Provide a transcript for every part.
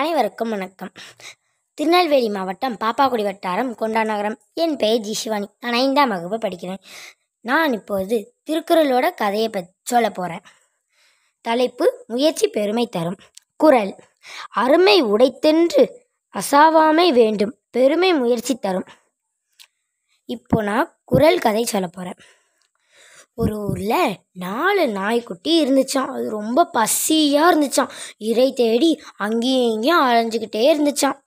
அனைவருக்கும் வணக்கம் திருநெல்வேலி மாவட்டம் பாப்பாக்குடி வட்டாரம் கொண்டா நகரம் என் பெயர் ஜிஷிவானி நான் ஐந்தாம் வகுப்பு படிக்கிறேன் நான் இப்போது திருக்குறளோட கதையை பற்றி சொல்ல போகிறேன் தலைப்பு முயற்சி பெருமை தரும் குரல் அருமை உடைத்தென்று அசாவாமை வேண்டும் பெருமை முயற்சி தரும் இப்போ நான் குரல் கதை சொல்ல போகிறேன் ஒரு ஊரில் நாலு நாய்க்குட்டி இருந்துச்சான் அது ரொம்ப பசியாக இருந்துச்சான் இறை தேடி அங்கேயும் இங்கேயும் அலைஞ்சிக்கிட்டே இருந்துச்சான்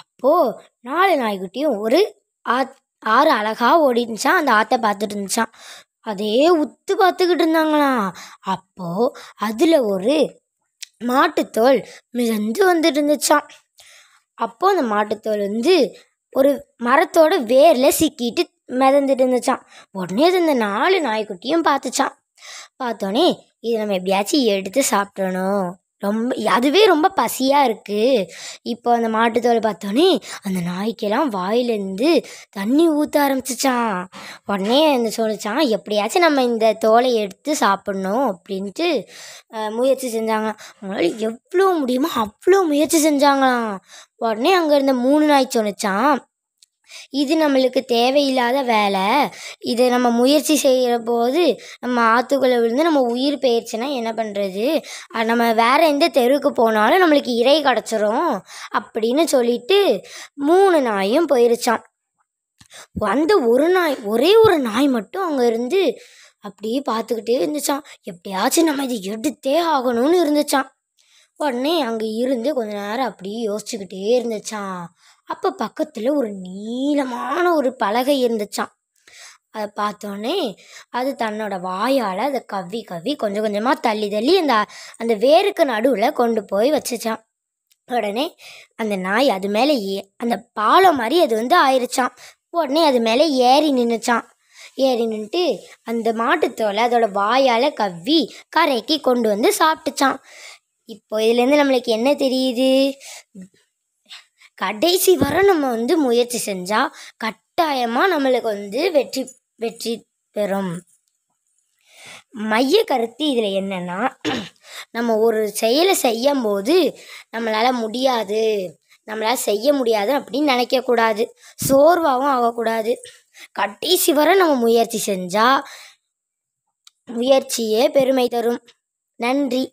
அப்போது நாலு நாய்க்குட்டியும் ஒரு ஆ ஆறு அழகாக ஓடிருந்துச்சான் அந்த ஆற்றை பார்த்துட்டு இருந்துச்சான் அதே உத்து பார்த்துக்கிட்டு இருந்தாங்களாம் அப்போது அதில் ஒரு மாட்டுத்தோல் மிதந்து வந்துட்டு இருந்துச்சான் அப்போது அந்த மாட்டுத்தோல் வந்து ஒரு மரத்தோட வேரில் சிக்கிட்டு மிதந்துட்டு இருந்துச்சான் உடனே இந்த நாலு நாய்க்குட்டியும் பார்த்துச்சான் பார்த்தோன்னே இதை நம்ம எப்படியாச்சும் எடுத்து சாப்பிடணும் ரொம்ப அதுவே ரொம்ப பசியாக இருக்குது இப்போ அந்த மாட்டுத்தோலை பார்த்தோன்னே அந்த நாய்க்கெல்லாம் வாயிலேருந்து தண்ணி ஊற்ற ஆரம்பிச்சிச்சான் உடனே அந்த சொல்லிச்சான் எப்படியாச்சும் நம்ம இந்த தோலை எடுத்து சாப்பிட்ணும் அப்படின்ட்டு முயற்சி செஞ்சாங்க அவங்களால எவ்வளோ முடியுமோ அவ்வளோ முயற்சி செஞ்சாங்களாம் உடனே அங்கே இருந்த மூணு நாய் சொன்னிச்சான் இது நம்மளுக்கு தேவையில்லாத வேலை இதை நம்ம முயற்சி செய்கிற போது நம்ம ஆற்றுக்குள்ளே விழுந்து நம்ம உயிர் போயிடுச்சுன்னா என்ன பண்ணுறது நம்ம வேறு எந்த தெருவுக்கு போனாலும் நம்மளுக்கு இறை கிடச்சிரும் அப்படின்னு சொல்லிட்டு மூணு நாயும் போயிருச்சான் அந்த ஒரு நாய் ஒரே ஒரு நாய் மட்டும் அங்கே இருந்து அப்படியே பார்த்துக்கிட்டே இருந்துச்சான் எப்படியாச்சும் நம்ம இதை எடுத்தே ஆகணும்னு இருந்துச்சான் உடனே அங்கே இருந்து கொஞ்ச நேரம் அப்படியே யோசிச்சுக்கிட்டே இருந்துச்சான் அப்போ பக்கத்தில் ஒரு நீளமான ஒரு பலகை இருந்துச்சான் அதை பார்த்தோன்னே அது தன்னோட வாயால் அதை கவ்வி கவ்வி கொஞ்சம் கொஞ்சமாக தள்ளி தள்ளி அந்த அந்த வேருக்கு நடுவில் கொண்டு போய் வச்சுச்சான் உடனே அந்த நாய் அது மேலே ஏ அந்த பாலம் மாதிரி அது வந்து ஆயிடுச்சான் உடனே அது மேலே ஏறி நின்றுச்சான் ஏறி நின்ட்டு அந்த மாட்டுத்தோலை அதோட வாயால் கவ்வி கரைக்கு கொண்டு வந்து சாப்பிட்டுச்சான் இப்போ இதுலேருந்து நம்மளுக்கு என்ன தெரியுது கடைசி வர நம்ம வந்து முயற்சி செஞ்சால் கட்டாயமாக நம்மளுக்கு வந்து வெற்றி வெற்றி பெறும் மைய கருத்து இதில் என்னென்னா நம்ம ஒரு செயலை செய்யும்போது நம்மளால் முடியாது நம்மளால் செய்ய முடியாது அப்படின்னு நினைக்கக்கூடாது சோர்வாகவும் ஆகக்கூடாது கடைசி வர நம்ம முயற்சி செஞ்சால் முயற்சியே பெருமை தரும் நன்றி